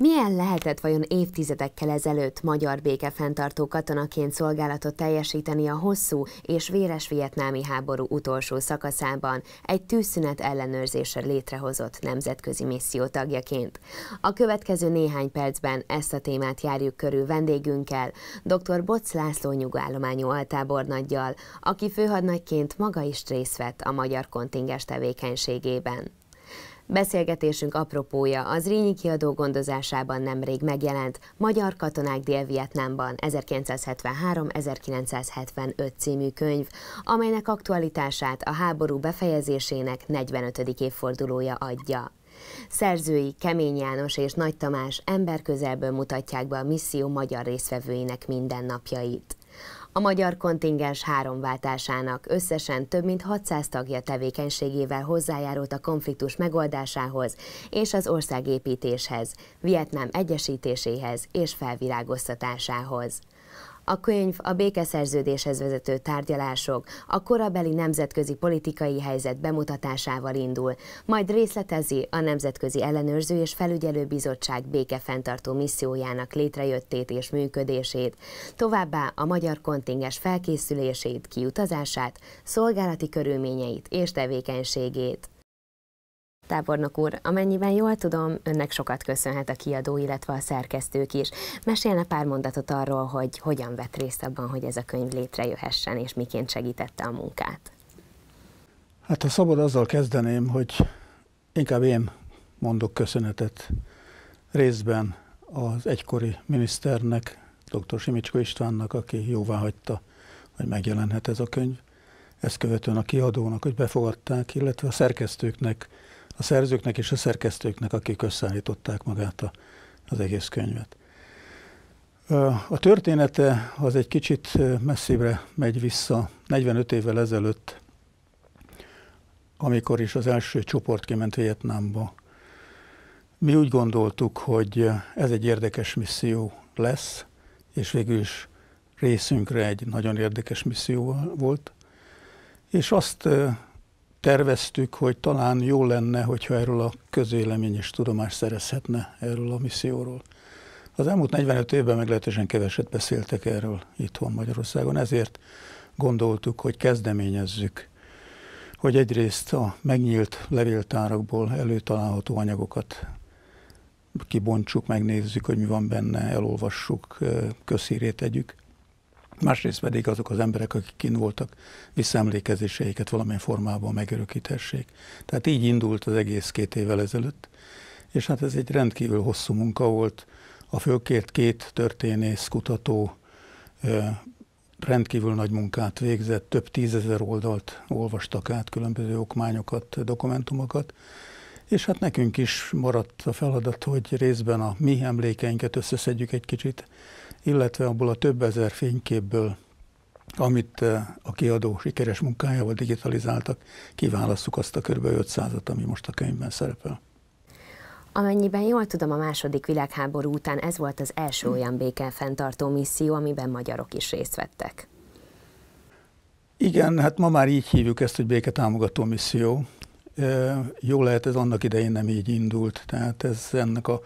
Milyen lehetett vajon évtizedekkel ezelőtt magyar békefenntartó katonaként szolgálatot teljesíteni a hosszú és véres vietnámi háború utolsó szakaszában egy tűzszünet ellenőrzésre létrehozott nemzetközi misszió tagjaként? A következő néhány percben ezt a témát járjuk körül vendégünkkel, dr. Boc László nyugállományú altábornaggyal, aki főhadnagyként maga is részt vett a magyar kontingens tevékenységében. Beszélgetésünk apropója az Rényi kiadó gondozásában nemrég megjelent Magyar katonák Dél-Vietnámban 1973-1975 című könyv, amelynek aktualitását a háború befejezésének 45. évfordulója adja. Szerzői Kemény János és Nagy Tamás emberközelből mutatják be a misszió magyar részvevőinek mindennapjait. A magyar kontingens három váltásának összesen több mint 600 tagja tevékenységével hozzájárult a konfliktus megoldásához és az országépítéshez, Vietnám egyesítéséhez és felvirágoztatásához a könyv a békeszerződéshez vezető tárgyalások, a korabeli nemzetközi politikai helyzet bemutatásával indul, majd részletezi a Nemzetközi Ellenőrző és Felügyelő Bizottság békefenntartó missziójának létrejöttét és működését, továbbá a magyar kontinges felkészülését, kiutazását, szolgálati körülményeit és tevékenységét. Tábornok úr, amennyiben jól tudom, önnek sokat köszönhet a kiadó, illetve a szerkesztők is. Mesélne pár mondatot arról, hogy hogyan vett részt abban, hogy ez a könyv létrejöhessen, és miként segítette a munkát? Hát ha szabad, azzal kezdeném, hogy inkább én mondok köszönetet részben az egykori miniszternek, dr. Simicsko Istvánnak, aki jóvá hagyta, hogy megjelenhet ez a könyv. Ezt követően a kiadónak, hogy befogadták, illetve a szerkesztőknek, a szerzőknek és a szerkesztőknek, akik összeállították magát a, az egész könyvet. A története az egy kicsit messzire megy vissza, 45 évvel ezelőtt, amikor is az első csoport kiment Vietnámba. Mi úgy gondoltuk, hogy ez egy érdekes misszió lesz, és végül is részünkre egy nagyon érdekes misszió volt. És azt terveztük, hogy talán jó lenne, hogyha erről a közélemény és tudomás szerezhetne erről a misszióról. Az elmúlt 45 évben meglehetősen keveset beszéltek erről itthon Magyarországon, ezért gondoltuk, hogy kezdeményezzük, hogy egyrészt a megnyílt levéltárakból előtalálható anyagokat kibontsuk, megnézzük, hogy mi van benne, elolvassuk, közhírét tegyük másrészt pedig azok az emberek, akik kin voltak, visszaemlékezéseiket valamilyen formában megörökíthessék. Tehát így indult az egész két évvel ezelőtt, és hát ez egy rendkívül hosszú munka volt. A főkért két történész, kutató rendkívül nagy munkát végzett, több tízezer oldalt olvastak át, különböző okmányokat, dokumentumokat, és hát nekünk is maradt a feladat, hogy részben a mi emlékeinket összeszedjük egy kicsit, illetve abból a több ezer fényképből, amit eh, a kiadó sikeres munkájával digitalizáltak, kiválasztjuk azt a kb. 500-at, ami most a könyvben szerepel. Amennyiben jól tudom, a második világháború után ez volt az első hm. olyan békefenntartó misszió, amiben magyarok is részt vettek. Igen, hát ma már így hívjuk ezt, hogy béketámogató misszió, jó lehet, ez annak idején nem így indult, tehát ez ennek a,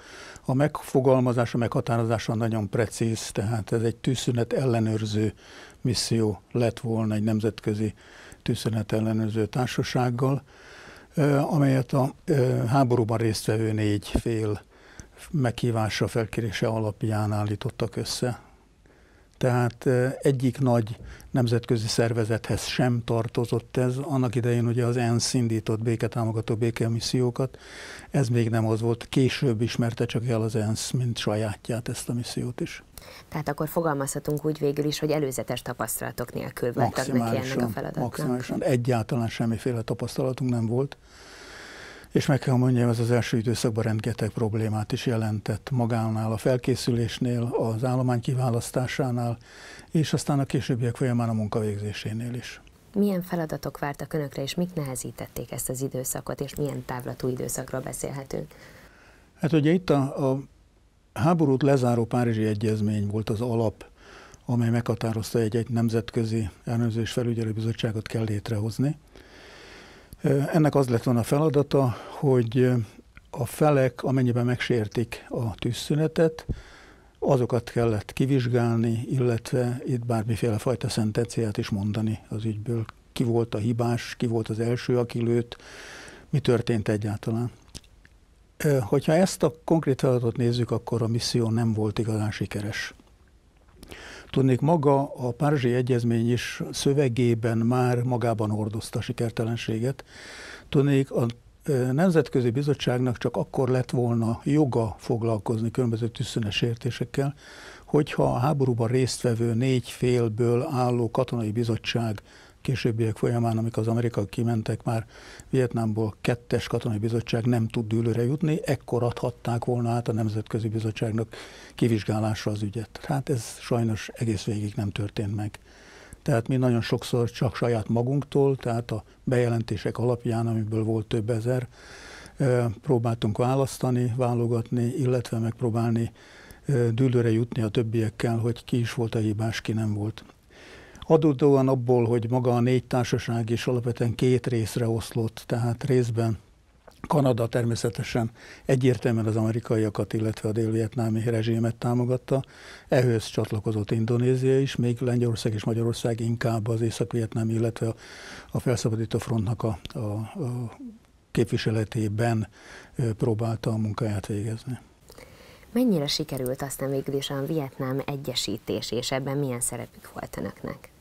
a megfogalmazása, meghatározása nagyon precíz, tehát ez egy tűzszünet ellenőrző misszió lett volna egy nemzetközi tűzszünet ellenőrző társasággal, amelyet a háborúban résztvevő négy fél meghívása, felkérése alapján állítottak össze tehát egyik nagy nemzetközi szervezethez sem tartozott ez. Annak idején ugye az ENSZ indított béketámogató békemissziókat, ez még nem az volt, később ismerte csak el az ENSZ, mint sajátját ezt a missziót is. Tehát akkor fogalmazhatunk úgy végül is, hogy előzetes tapasztalatok nélkül voltak neki ennek a feladatnak. Maximálisan, egyáltalán semmiféle tapasztalatunk nem volt. És meg kell mondjam, ez az első időszakban rengeteg problémát is jelentett magánál, a felkészülésnél, az állomány kiválasztásánál, és aztán a későbbiek folyamán a munkavégzésénél is. Milyen feladatok vártak önökre, és mik nehezítették ezt az időszakot, és milyen távlatú időszakról beszélhetünk? Hát ugye itt a, a háborút lezáró Párizsi Egyezmény volt az alap, amely meghatározta, hogy egy, egy nemzetközi ellenőrzés felügyelőbizottságot kell létrehozni. Ennek az lett volna a feladata, hogy a felek, amennyiben megsértik a tűzszünetet, azokat kellett kivizsgálni, illetve itt bármiféle fajta szentenciát is mondani az ügyből. Ki volt a hibás, ki volt az első, aki lőtt, mi történt egyáltalán. Hogyha ezt a konkrét feladatot nézzük, akkor a misszió nem volt igazán sikeres. Tudnék, maga a Párizsi Egyezmény is szövegében már magában hordozta sikertelenséget. Tudnék, a Nemzetközi Bizottságnak csak akkor lett volna joga foglalkozni különböző tűzszünes értésekkel, hogyha a háborúban résztvevő négy félből álló katonai bizottság későbbiek folyamán, amikor az amerikai kimentek már Vietnámból, kettes katonai bizottság nem tud dőlőre jutni, ekkor adhatták volna át a Nemzetközi Bizottságnak kivizsgálásra az ügyet. Hát ez sajnos egész végig nem történt meg. Tehát mi nagyon sokszor csak saját magunktól, tehát a bejelentések alapján, amiből volt több ezer, próbáltunk választani, válogatni, illetve megpróbálni dűlőre jutni a többiekkel, hogy ki is volt a hibás, ki nem volt. Adódóan abból, hogy maga a négy társaság is alapvetően két részre oszlott, tehát részben Kanada természetesen egyértelműen az amerikaiakat, illetve a dél-vietnámi rezsémet támogatta. Ehhez csatlakozott Indonézia is, még Lengyelország és Magyarország inkább az észak-vietnám, illetve a, a felszabadító frontnak a, a, a képviseletében próbálta a munkáját végezni. Mennyire sikerült aztán végül is a Vietnám egyesítés, és ebben milyen szerepük volt önöknek?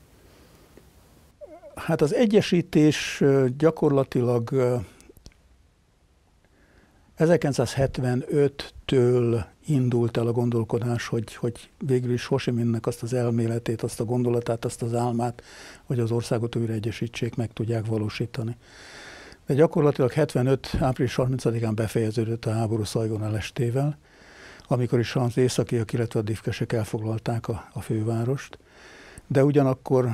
Hát az egyesítés gyakorlatilag 1975-től indult el a gondolkodás, hogy, hogy végül is Hosiminnek azt az elméletét, azt a gondolatát, azt az álmát, hogy az országot újra egyesítsék, meg tudják valósítani. De gyakorlatilag 75. április 30-án befejeződött a háború Szajgon elestével, amikor is az északiak, illetve a divkesek elfoglalták a, a fővárost de ugyanakkor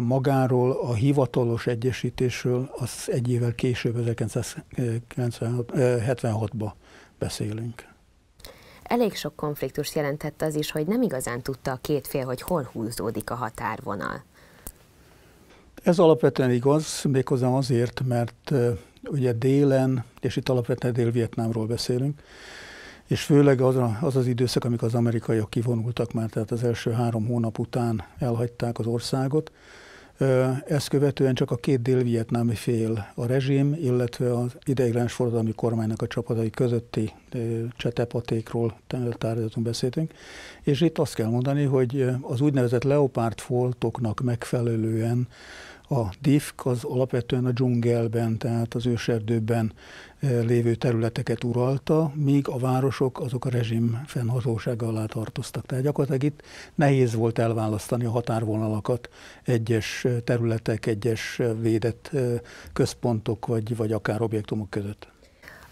magáról a hivatalos egyesítésről az egy évvel később, 1976-ba beszélünk. Elég sok konfliktus jelentett az is, hogy nem igazán tudta a két fél, hogy hol húzódik a határvonal. Ez alapvetően igaz, méghozzá azért, mert ugye délen, és itt alapvetően Dél-Vietnámról beszélünk, és főleg az, a, az az időszak, amikor az amerikaiak kivonultak már, tehát az első három hónap után elhagyták az országot, ezt követően csak a két dél-vietnámi fél, a rezsim, illetve az ideiglenes forradalmi kormánynak a csapatai közötti csetepatékról tárgyatunk, beszéltünk, és itt azt kell mondani, hogy az úgynevezett leopárt foltoknak megfelelően a DIFK az alapvetően a dzsungelben, tehát az őserdőben e, lévő területeket uralta, míg a városok azok a rezsim fennhatósága alá tartoztak. Tehát gyakorlatilag itt nehéz volt elválasztani a határvonalakat egyes e, területek, egyes e, védett központok vagy, vagy akár objektumok között.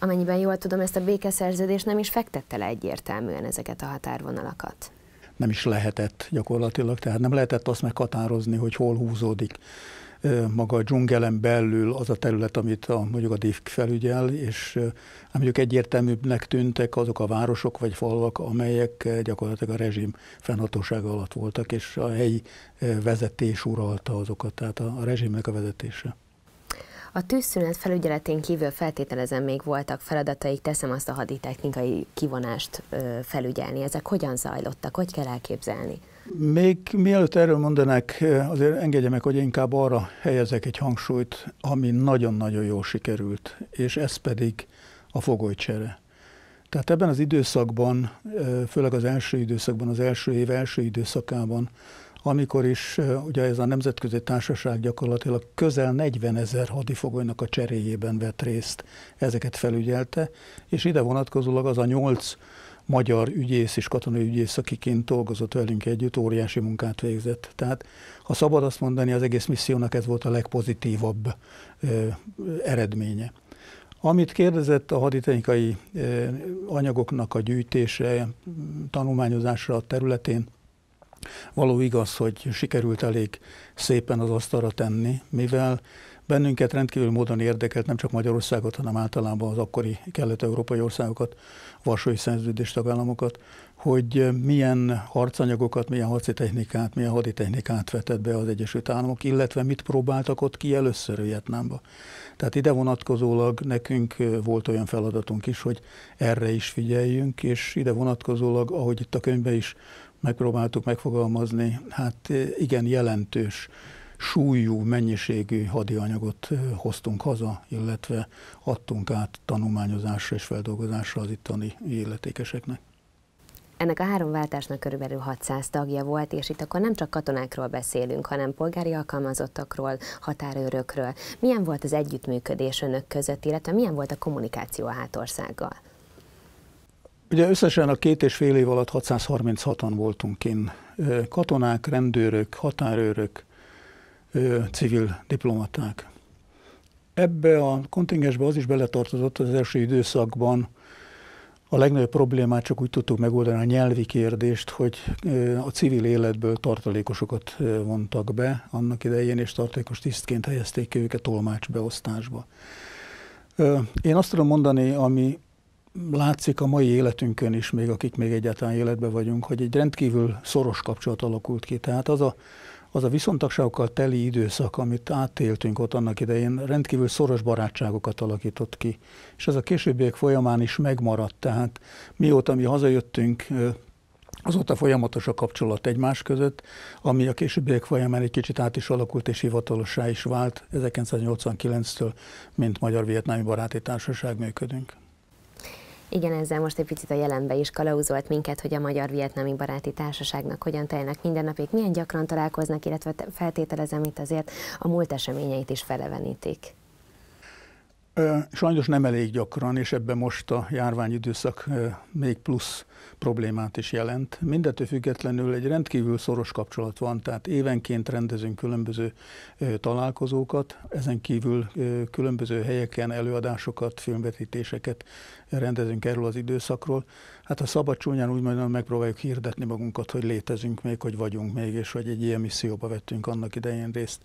Amennyiben jól tudom, ezt a békeszerződés nem is fektette le egyértelműen ezeket a határvonalakat nem is lehetett gyakorlatilag, tehát nem lehetett azt meghatározni, hogy hol húzódik maga a dzsungelen belül az a terület, amit a, mondjuk a DIFK felügyel, és hát mondjuk egyértelműbbnek tűntek azok a városok vagy falvak, amelyek gyakorlatilag a rezsim fennhatósága alatt voltak, és a helyi vezetés uralta azokat, tehát a, a rezsimnek a vezetése. A tűzszünet felügyeletén kívül feltételezem még voltak feladataik, teszem azt a haditechnikai kivonást felügyelni. Ezek hogyan zajlottak, hogy kell elképzelni? Még mielőtt erről mondanák, azért engedje meg, hogy inkább arra helyezek egy hangsúlyt, ami nagyon-nagyon jól sikerült, és ez pedig a fogolycsere. Tehát ebben az időszakban, főleg az első időszakban, az első év első időszakában amikor is ugye ez a nemzetközi társaság gyakorlatilag közel 40 ezer hadifogolynak a cseréjében vett részt, ezeket felügyelte, és ide vonatkozólag az a nyolc magyar ügyész és katonai ügyész, aki kint dolgozott velünk együtt, óriási munkát végzett. Tehát, ha szabad azt mondani, az egész missziónak ez volt a legpozitívabb ö, eredménye. Amit kérdezett a haditechnikai anyagoknak a gyűjtése, tanulmányozásra a területén, Való igaz, hogy sikerült elég szépen az asztalra tenni, mivel bennünket rendkívül módon érdekelt nem csak Magyarországot, hanem általában az akkori kelet-európai országokat, Varsói Szerződés tagállamokat, hogy milyen harcanyagokat, milyen harci technikát, milyen haditechnikát vetett be az Egyesült Államok, illetve mit próbáltak ott ki először Vietnámba. Tehát ide vonatkozólag nekünk volt olyan feladatunk is, hogy erre is figyeljünk, és ide vonatkozólag, ahogy itt a könyvben is megpróbáltuk megfogalmazni, hát e, igen jelentős súlyú, mennyiségű hadianyagot e, hoztunk haza, illetve adtunk át tanulmányozásra és feldolgozásra az ittani életékeseknek. Ennek a három váltásnak körülbelül 600 tagja volt, és itt akkor nem csak katonákról beszélünk, hanem polgári alkalmazottakról, határőrökről. Milyen volt az együttműködés önök között, illetve milyen volt a kommunikáció a hátországgal? Ugye összesen a két és fél év alatt 636-an voltunk kint. Katonák, rendőrök, határőrök, civil diplomaták. Ebbe a kontingensbe az is beletartozott az első időszakban, a legnagyobb problémát csak úgy tudtuk megoldani a nyelvi kérdést, hogy a civil életből tartalékosokat vontak be annak idején, és tartalékos tisztként helyezték őket tolmácsbeosztásba. Én azt tudom mondani, ami látszik a mai életünkön is, még akik még egyáltalán életben vagyunk, hogy egy rendkívül szoros kapcsolat alakult ki. Tehát az a, az a viszontagságokkal teli időszak, amit átéltünk ott annak idején, rendkívül szoros barátságokat alakított ki. És ez a későbbiek folyamán is megmaradt. Tehát mióta mi hazajöttünk, azóta folyamatos a kapcsolat egymás között, ami a későbbiek folyamán egy kicsit át is alakult és hivatalossá is vált. 1989-től, mint Magyar-Vietnámi Baráti Társaság működünk. Igen, ezzel most egy picit a jelenbe is kalauzolt minket, hogy a magyar vietnami Baráti Társaságnak hogyan telnek napig. milyen gyakran találkoznak, illetve feltételezem itt azért a múlt eseményeit is felevenítik. Sajnos nem elég gyakran, és ebben most a járványidőszak még plusz problémát is jelent. Mindettől függetlenül egy rendkívül szoros kapcsolat van, tehát évenként rendezünk különböző találkozókat, ezen kívül különböző helyeken előadásokat, filmvetítéseket rendezünk erről az időszakról. Hát a szabad csúnyán úgy majd megpróbáljuk hirdetni magunkat, hogy létezünk még, hogy vagyunk még, és hogy egy ilyen misszióba vettünk annak idején részt.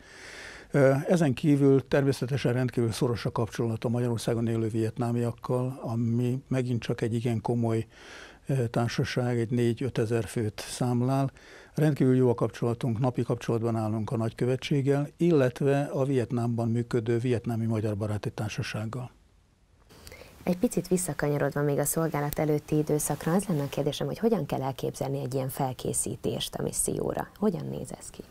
Ezen kívül természetesen rendkívül szoros a kapcsolat a Magyarországon élő vietnámiakkal, ami megint csak egy igen komoly társaság, egy 4-5 ezer főt számlál. Rendkívül jó a kapcsolatunk, napi kapcsolatban állunk a nagykövetséggel, illetve a Vietnámban működő vietnámi magyar baráti társasággal. Egy picit visszakanyarodva még a szolgálat előtti időszakra, az lenne a kérdésem, hogy hogyan kell elképzelni egy ilyen felkészítést a misszióra? Hogyan néz ez ki?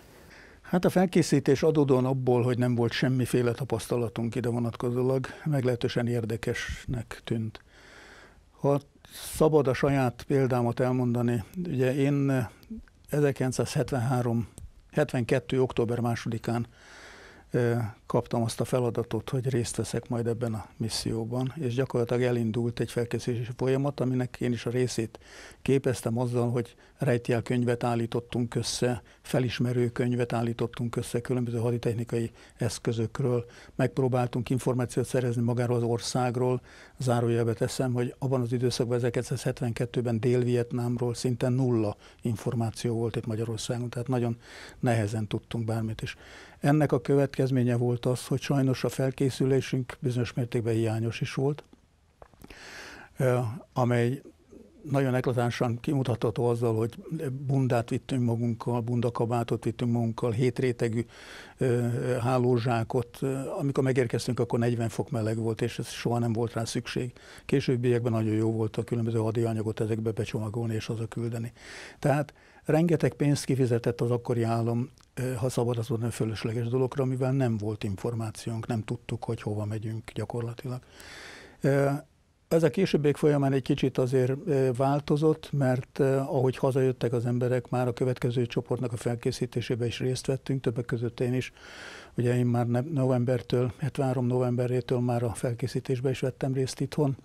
Hát a felkészítés adódóan abból, hogy nem volt semmiféle tapasztalatunk ide vonatkozólag, meglehetősen érdekesnek tűnt. Ha szabad a saját példámat elmondani, ugye én 1973, eh, 72. október másodikán eh, kaptam azt a feladatot, hogy részt veszek majd ebben a misszióban, és gyakorlatilag elindult egy felkészítési folyamat, aminek én is a részét képeztem azzal, hogy rejtjelkönyvet állítottunk össze, felismerő könyvet állítottunk össze különböző haditechnikai eszközökről, megpróbáltunk információt szerezni magáról az országról, zárójelbe teszem, hogy abban az időszakban 1972-ben Dél-Vietnámról szinte nulla információ volt itt Magyarországon, tehát nagyon nehezen tudtunk bármit is. Ennek a következménye volt volt az, hogy sajnos a felkészülésünk bizonyos mértékben hiányos is volt, amely nagyon eklatánsan kimutatható azzal, hogy bundát vittünk magunkkal, bundakabátot vittünk magunkkal, hétrétegű hálózsákot. Amikor megérkeztünk, akkor 40 fok meleg volt, és ez soha nem volt rá szükség. Későbbiekben nagyon jó volt a különböző hadi anyagot ezekbe becsomagolni és azok küldeni. Tehát Rengeteg pénzt kifizetett az akkori állam, ha szabad az mondani, fölösleges dologra, amivel nem volt információnk, nem tudtuk, hogy hova megyünk gyakorlatilag. Ez a későbbiek folyamán egy kicsit azért változott, mert ahogy hazajöttek az emberek, már a következő csoportnak a felkészítésébe is részt vettünk, többek között én is. Ugye én már novembertől, 73 hát novemberétől már a felkészítésbe is vettem részt itthon,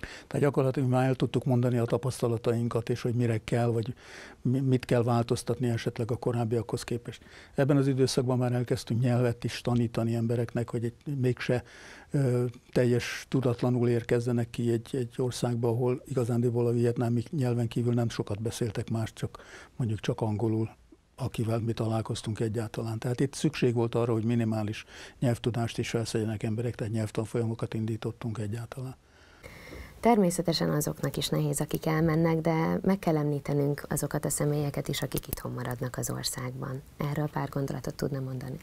tehát gyakorlatilag már el tudtuk mondani a tapasztalatainkat, és hogy mire kell, vagy mit kell változtatni esetleg a korábbiakhoz képest. Ebben az időszakban már elkezdtünk nyelvet is tanítani embereknek, hogy egy, mégse ö, teljes tudatlanul érkezzenek ki egy, egy országba, ahol igazándiból a vietnámi nyelven kívül nem sokat beszéltek más, csak mondjuk csak angolul akivel mi találkoztunk egyáltalán. Tehát itt szükség volt arra, hogy minimális nyelvtudást is felszedjenek emberek, tehát nyelvtanfolyamokat indítottunk egyáltalán. Természetesen azoknak is nehéz, akik elmennek, de meg kell említenünk azokat a személyeket is, akik itthon maradnak az országban. Erről pár gondolatot tudna mondani.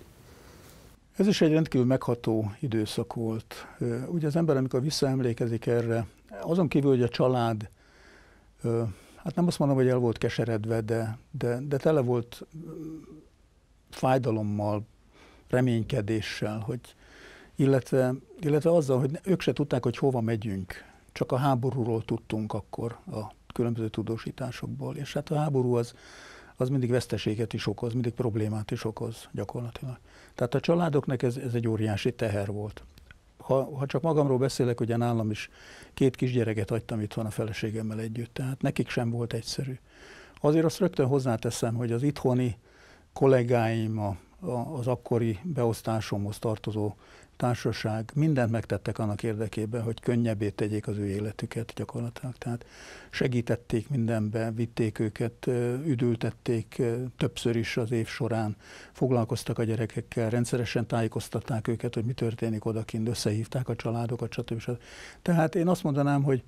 Ez is egy rendkívül megható időszak volt. Ugye az ember, amikor visszaemlékezik erre, azon kívül, hogy a család, hát nem azt mondom, hogy el volt keseredve, de, de, de tele volt fájdalommal, reménykedéssel, hogy, illetve, illetve azzal, hogy ők se tudták, hogy hova megyünk csak a háborúról tudtunk akkor a különböző tudósításokból. És hát a háború az, az mindig veszteséget is okoz, mindig problémát is okoz gyakorlatilag. Tehát a családoknak ez, ez egy óriási teher volt. Ha, ha csak magamról beszélek, ugye nálam is két kisgyereket hagytam itthon a feleségemmel együtt, tehát nekik sem volt egyszerű. Azért azt rögtön hozzáteszem, hogy az itthoni kollégáim, a, a, az akkori beosztásomhoz tartozó társaság, mindent megtettek annak érdekében, hogy könnyebbé tegyék az ő életüket gyakorlatilag. Tehát segítették mindenbe, vitték őket, üdültették többször is az év során, foglalkoztak a gyerekekkel, rendszeresen tájékoztatták őket, hogy mi történik odakint, összehívták a családokat, stb. stb. Tehát én azt mondanám, hogy,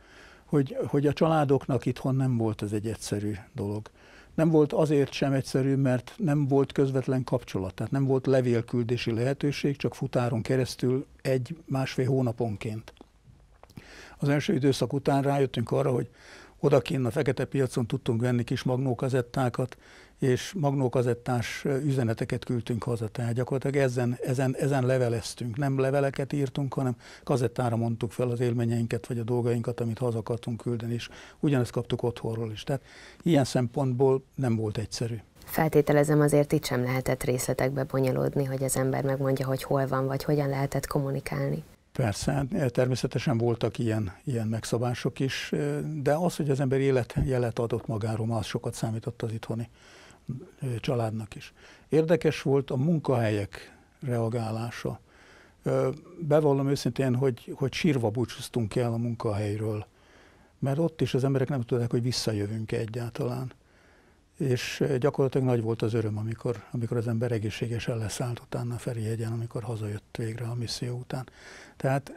hogy, hogy a családoknak itthon nem volt ez egy egyszerű dolog. Nem volt azért sem egyszerű, mert nem volt közvetlen kapcsolat, tehát nem volt levélküldési lehetőség, csak futáron keresztül egy-másfél hónaponként. Az első időszak után rájöttünk arra, hogy odakinn a fekete piacon tudtunk venni kis magnókazettákat, és magnókazettás üzeneteket küldtünk haza, tehát gyakorlatilag ezen, ezen, ezen leveleztünk. Nem leveleket írtunk, hanem kazettára mondtuk fel az élményeinket, vagy a dolgainkat, amit haza akartunk küldeni, és ugyanezt kaptuk otthonról is. Tehát ilyen szempontból nem volt egyszerű. Feltételezem azért itt sem lehetett részletekbe bonyolódni, hogy az ember megmondja, hogy hol van, vagy hogyan lehetett kommunikálni. Persze, hát, eh, természetesen voltak ilyen, ilyen megszabások is, eh, de az, hogy az ember életjelet adott magáról, az sokat számított az itthoni családnak is. Érdekes volt a munkahelyek reagálása. Bevallom őszintén, hogy, hogy sírva búcsúztunk el a munkahelyről, mert ott is az emberek nem tudták, hogy visszajövünk-e egyáltalán. És gyakorlatilag nagy volt az öröm, amikor, amikor az ember egészségesen leszállt utána a Ferihegyen, amikor hazajött végre a misszió után. Tehát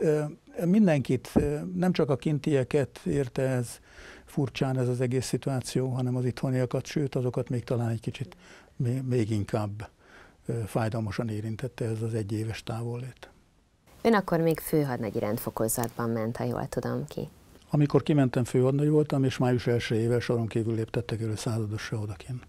mindenkit, nem csak a kintieket érte ez furcsán ez az egész szituáció, hanem az itthoniakat, sőt azokat még talán egy kicsit még inkább fájdalmasan érintette ez az egyéves távollét. Ön akkor még főhadnagyi rendfokozatban ment, ha jól tudom ki. Amikor kimentem főhadnagy voltam, és május első éve soron kívül léptettek elő századosra odakint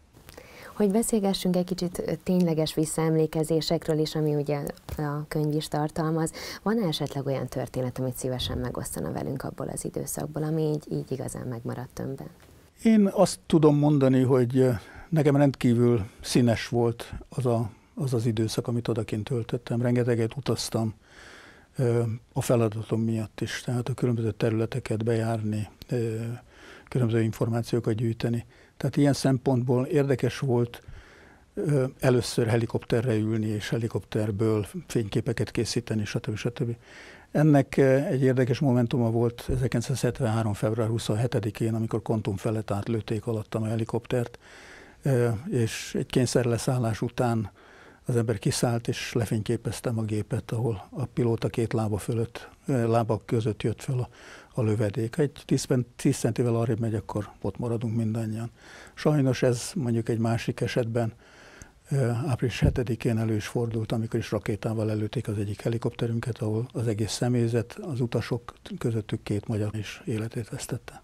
hogy beszélgessünk egy kicsit tényleges visszaemlékezésekről is, ami ugye a könyv is tartalmaz. van -e esetleg olyan történet, amit szívesen megosztana velünk abból az időszakból, ami így, így igazán megmaradt önben? Én azt tudom mondani, hogy nekem rendkívül színes volt az a, az, az időszak, amit odakint töltöttem. Rengeteget utaztam a feladatom miatt is, tehát a különböző területeket bejárni, különböző információkat gyűjteni. Tehát ilyen szempontból érdekes volt először helikopterre ülni, és helikopterből fényképeket készíteni, stb. stb. Ennek egy érdekes momentuma volt 1973. február 27-én, amikor Kontum felett átlőtték alattam a helikoptert, és egy kényszerleszállás után az ember kiszállt, és lefényképeztem a gépet, ahol a pilóta két lába fölött, lábak között jött föl a a lövedék. Egy 10, 10 centivel arrébb megy, akkor ott maradunk mindannyian. Sajnos ez mondjuk egy másik esetben április 7-én elő is fordult, amikor is rakétával előtték az egyik helikopterünket, ahol az egész személyzet, az utasok közöttük két magyar is életét vesztette.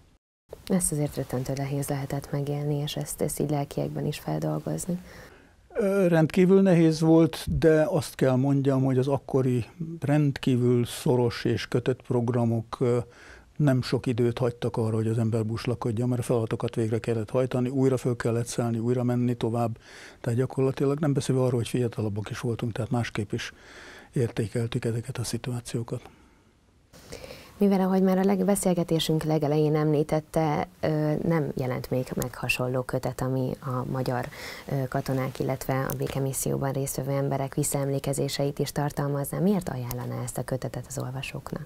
Ezt azért rettentő nehéz lehetett megélni, és ezt, ezt így lelkiekben is feldolgozni. Rendkívül nehéz volt, de azt kell mondjam, hogy az akkori rendkívül szoros és kötött programok nem sok időt hagytak arra, hogy az ember buslakodja, mert a feladatokat végre kellett hajtani, újra föl kellett szállni, újra menni tovább. Tehát gyakorlatilag nem beszélve arról, hogy fiatalabbak is voltunk, tehát másképp is értékeltük ezeket a szituációkat. Mivel ahogy már a leg, beszélgetésünk legelején említette, nem jelent még meg hasonló kötet, ami a magyar katonák, illetve a békemisszióban résztvevő emberek visszaemlékezéseit is tartalmazná. Miért ajánlaná ezt a kötetet az olvasóknak?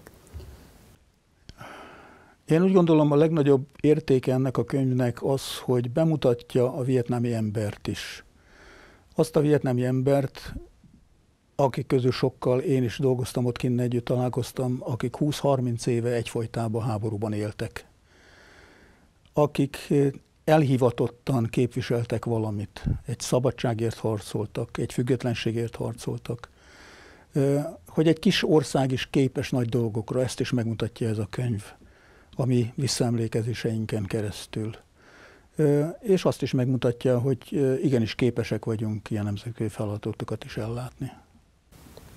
Én úgy gondolom a legnagyobb értéke ennek a könyvnek az, hogy bemutatja a vietnámi embert is. Azt a vietnámi embert, akik közül sokkal én is dolgoztam ott kint együtt, találkoztam, akik 20-30 éve egyfolytában háborúban éltek. Akik elhivatottan képviseltek valamit. Egy szabadságért harcoltak, egy függetlenségért harcoltak. Hogy egy kis ország is képes nagy dolgokra, ezt is megmutatja ez a könyv a mi visszaemlékezéseinken keresztül. És azt is megmutatja, hogy igenis képesek vagyunk ilyen nemzetközi feladatokat is ellátni.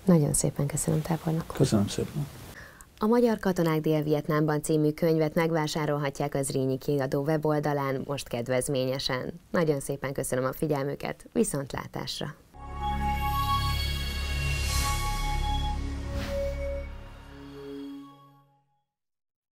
Nagyon szépen köszönöm tábornok. Köszönöm szépen. A Magyar Katonák Dél-Vietnámban című könyvet megvásárolhatják az Rényi kiadó weboldalán most kedvezményesen. Nagyon szépen köszönöm a figyelmüket, viszontlátásra!